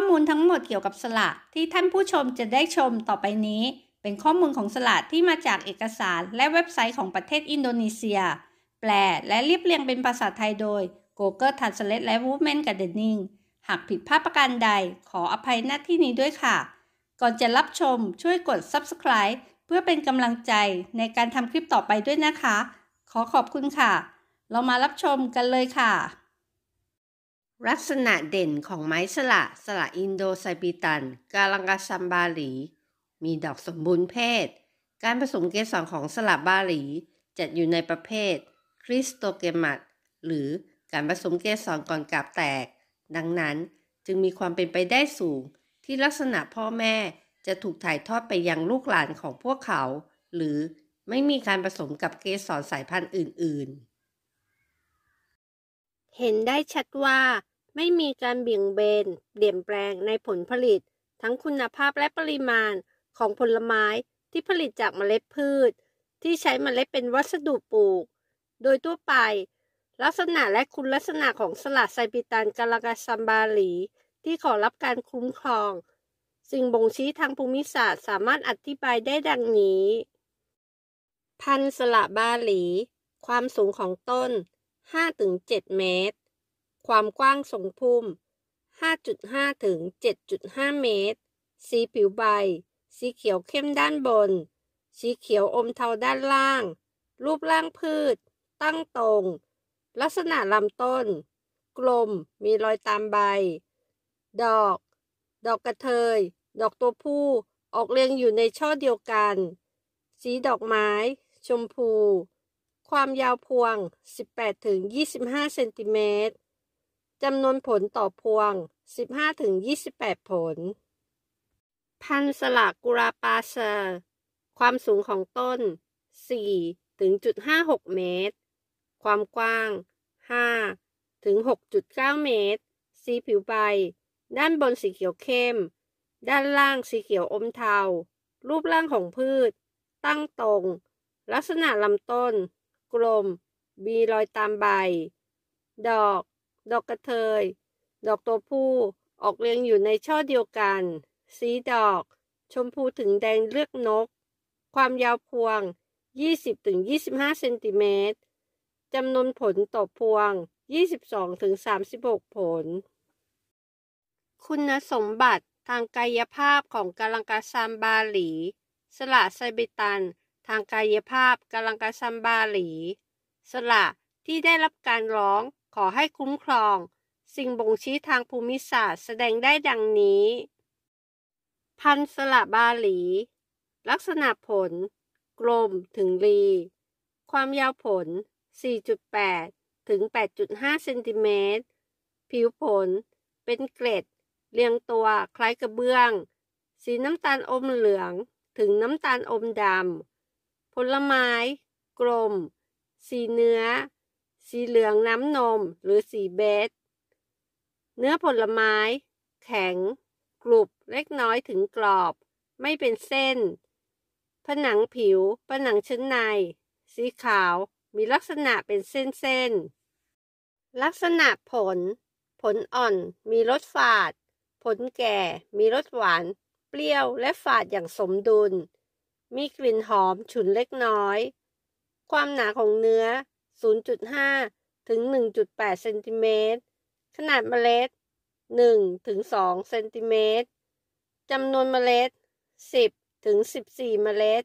ข้อมูลทั้งหมดเกี่ยวกับสลากที่ท่านผู้ชมจะได้ชมต่อไปนี้ เป็นข้อมูลของสลากที่มาจากเอกสารและเว็บไซต์ของประเทศอินโดนีเซีย แปลและเรียบเรียงเป็นภาษาไทยโดย Google Translate และ Movement Gardening หากผิดพลาดประการใด ขออภัยหน้าที่นี้ด้วยค่ะ ก่อนจะรับชมช่วยกด subscribe เพื่อเป็นกำลังใจในการทำคลิปต่อไปด้วยนะคะ ขอขอบคุณค่ะ เรามารับชมกันเลยค่ะลักษณะเด่นของไม้สละ สละอินโดไซปีตัน กาลังกาซัมบาหลี มีดอกสมบูรณ์เพศ การผสมเกสรของสละบาหลี จัดอยู่ในประเภทคริสโตเกมัตหรือการผสมเกสรก่อนกาบแตก ดังนั้นจึงมีความเป็นไปได้สูงที่ลักษณะพ่อแม่จะถูกถ่ายทอดไปยังลูกหลานของพวกเขา หรือไม่มีการผสมกับเกสรสายพันธุ์อื่นๆ เห็นได้ชัดว่าไม่มีการเบี่ยงเบนเปลี่ยนแปลงในผลผลิตทั้งคุณภาพและปริมาณของผลไม้ที่ผลิตจากเมล็ดพืช ที่ใช้เมล็ดเป็นวัสดุปลูก โดยทั่วไปลักษณะและคุณลักษณะของสลัดไซปิตันกาลากาซัมบาลีที่ขอรับการคุ้มครองสิ่งบ่งชี้ทางภูมิศาสตร์ สามารถอธิบายได้ดังนี้ พันสละบาหลี ความสูงของต้น5-7เมตรความกว้างสงพุ่ม5.5ถึง7.5 เมตร สีผิวใบ สีเขียวเข้มด้านบน สีเขียวอมเทาด้านล่าง รูปร่างพืช ตั้งตรง ลักษณะลำต้น กลมมีรอยตามใบ ดอก ดอกกระเทย ดอกตัวผู้ ออกเรียงอยู่ในช่อเดียวกัน สีดอกไม้ ชมพู ความยาวพวง 18-25 เซนติเมตรจำนวนผลต่อพวง 15-28 ผล พันสลากกุราปาเซอร์ ความสูงของต้น 4-56 เมตร ความกว้าง 5-6.9 เมตร สีผิวใบ ด้านบนสีเขียวเข้ม ด้านล่างสีเขียวอมเทา รูปร่างของพืช ตั้งตรง ลักษณะลำต้น กลม มีรอยตามใบ ดอกดอกกระเทย ดอกตัวผู้ ออกเรียงอยู่ในช่อเดียวกัน สีดอก ชมพูถึงแดงเลือกนก ความยาวพวง 20-25เซนติเมตร จำนวนผลต่อพวง 22-36 ผล คุณสมบัติทางกายภาพของกาลังกาซามบาหลี สละไซบิตัน ทางกายภาพกาลังกาซามบาหลี สละที่ได้รับการร้องขอให้คุ้มครองสิ่งบ่งชี้ทางภูมิศาสตร์แสดงได้ดังนี้ พันสละบาหลี ลักษณะผล กลมถึงรี ความยาวผล 4.8 ถึง 8.5 เซนติเมตรผิวผล เป็นเกล็ด เรียงตัวคล้ายกระเบื้อง สีน้ำตาลอมเหลืองถึงน้ำตาลอมดำผลไม้กลม สีเนื้อสีเหลืองน้ำนมหรือสีเบสเนื้อผลไม้ แข็งกรุบ เล็กน้อยถึงกรอบ ไม่เป็นเส้น ผนังผิวผนังชั้นใน สีขาวมีลักษณะเป็นเส้นๆ ลักษณะผล ผลอ่อนมีรสฝาด ผลแก่มีรสหวาน เปรี้ยวและฝาดอย่างสมดุล มีกลิ่นหอมฉุนเล็กน้อย ความหนาของเนื้อ0.5ถึง1.8เซนติเมตรขนาดเมล็ด1ถึง2เซนติเมตรจำนวนเมล็ด 10ถึง14 เมล็ด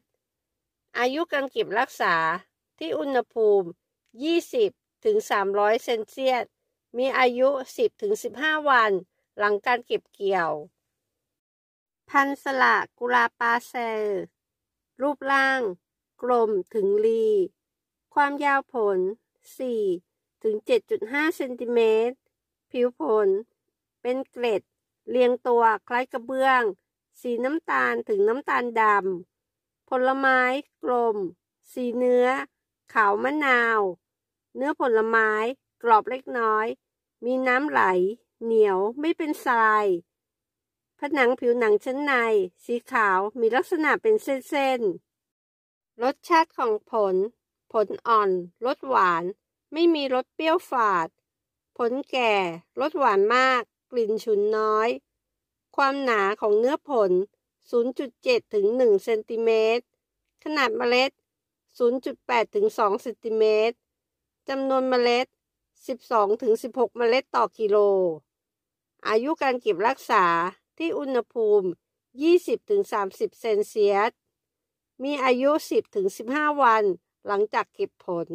อายุการเก็บรักษาที่อุณหภูมิ 20ถึง300 เซนเซียสมีอายุ 10ถึง15 วัน หลังการเก็บเกี่ยว พันสละกุลาปาเซลรูปร่างกลมถึงลีความยาวผล4ถึง7.5เซนติเมตร ผิวผลเป็นเกล็ดเรียงตัวคล้ายกระเบื้อง สีน้ำตาลถึงน้ำตาลดำ ผลไม้ กลม สีเนื้อขาวมะนาว เนื้อผลไม้กรอบเล็กน้อย มีน้ำไหล เหนียวไม่เป็นทราย ผนังผิวหนังชั้นใน สีขาวมีลักษณะเป็นเส้นๆ รสชาติของผลผลอ่อนรสหวานไม่มีรสเปรี้ยวฝาด ผลแก่รสหวานมาก กลิ่นฉุนน้อย ความหนาของเนื้อผล0.7ถึง1เซนติเมตรขนาดเมล็ด 0.8ถึง2เซนติเมตรจำนวนเมล็ด 12ถึง16 เมล็ดต่อกิโล อายุการเก็บรักษาที่อุณหภูมิ 20ถึง30 เซนเซียสมีอายุ 10ถึง15 วันหลังจากเก็บผล